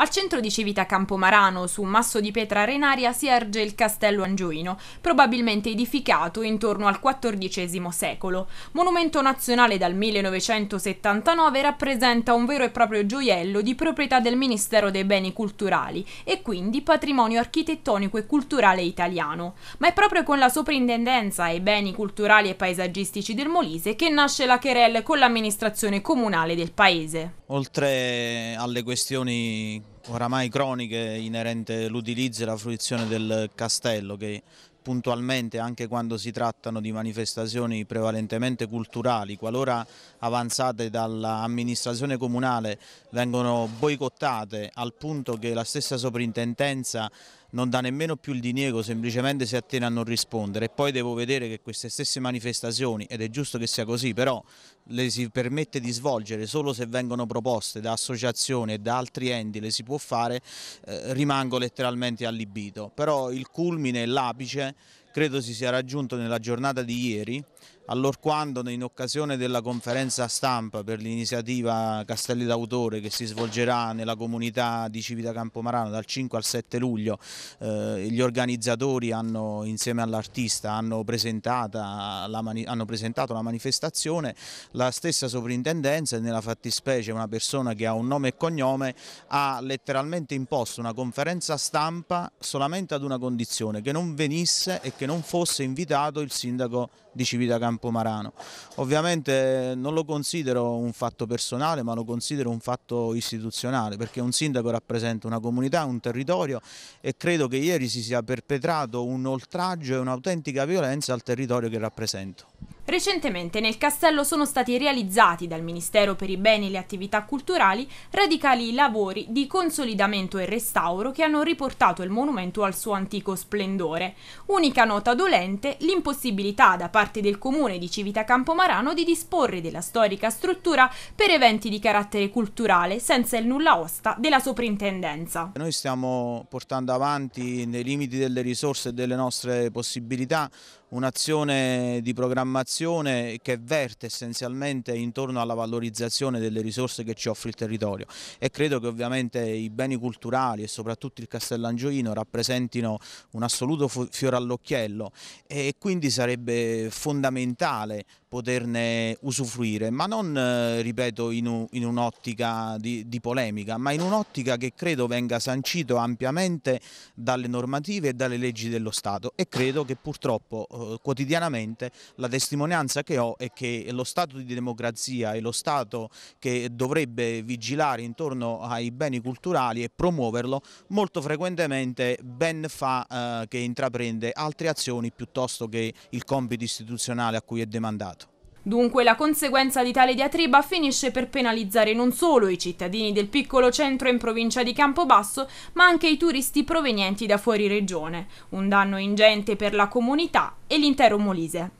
Al centro di Civita Campomarano, su un masso di pietra arenaria, si erge il castello angioino, probabilmente edificato intorno al XIV secolo. Monumento nazionale dal 1979, rappresenta un vero e proprio gioiello di proprietà del Ministero dei Beni Culturali e quindi patrimonio architettonico e culturale italiano. Ma è proprio con la Soprintendenza ai Beni Culturali e Paesaggistici del Molise che nasce la Cherel con l'amministrazione comunale del paese. Oltre alle questioni oramai croniche inerente all'utilizzo e alla fruizione del castello che puntualmente anche quando si trattano di manifestazioni prevalentemente culturali, qualora avanzate dall'amministrazione comunale vengono boicottate al punto che la stessa soprintendenza non dà nemmeno più il diniego, semplicemente si attiene a non rispondere e poi devo vedere che queste stesse manifestazioni, ed è giusto che sia così, però le si permette di svolgere solo se vengono proposte da associazioni e da altri enti, le si può fare, eh, rimango letteralmente allibito. Però il culmine, l'apice credo si sia raggiunto nella giornata di ieri, allorquando in occasione della conferenza stampa per l'iniziativa Castelli d'Autore che si svolgerà nella comunità di Civita Campomarano dal 5 al 7 luglio, eh, gli organizzatori hanno, insieme all'artista hanno, hanno, presentato la manifestazione, la stessa sovrintendenza e nella fattispecie una persona che ha un nome e cognome ha letteralmente imposto una conferenza stampa solamente ad una condizione, che non venisse e che non fosse invitato il sindaco di Civita Campomarano. Ovviamente eh, non lo considero un fatto personale ma lo considero un fatto istituzionale perché un sindaco rappresenta una comunità, un territorio e credo che ieri si sia perpetrato un oltraggio e un'autentica violenza al territorio che rappresento. Recentemente nel castello sono stati realizzati dal Ministero per i beni e le attività culturali radicali lavori di consolidamento e restauro che hanno riportato il monumento al suo antico splendore. Unica nota dolente l'impossibilità da parte del comune di Civita Campomarano di disporre della storica struttura per eventi di carattere culturale senza il nulla osta della soprintendenza. Noi stiamo portando avanti nei limiti delle risorse e delle nostre possibilità un'azione di programmazione discussione che verte essenzialmente intorno alla valorizzazione delle risorse che ci offre il territorio e credo che ovviamente i beni culturali e soprattutto il Castellangioino rappresentino un assoluto fiore all'occhiello e quindi sarebbe fondamentale poterne usufruire, ma non, eh, ripeto, in, un'ottica di, di, polemica, ma in un'ottica che credo venga sancito ampiamente dalle normative e dalle leggi dello Stato e credo che purtroppo eh, quotidianamente la testimonianza che ho è che lo Stato di democrazia e lo Stato che dovrebbe vigilare intorno ai beni culturali e promuoverlo molto frequentemente ben fa eh, che intraprende altre azioni piuttosto che il compito istituzionale a cui è demandato. Dunque la conseguenza di tale diatriba finisce per penalizzare non solo i cittadini del piccolo centro in provincia di Campobasso, ma anche i turisti provenienti da fuori regione, un danno ingente per la comunità e l'intero Molise.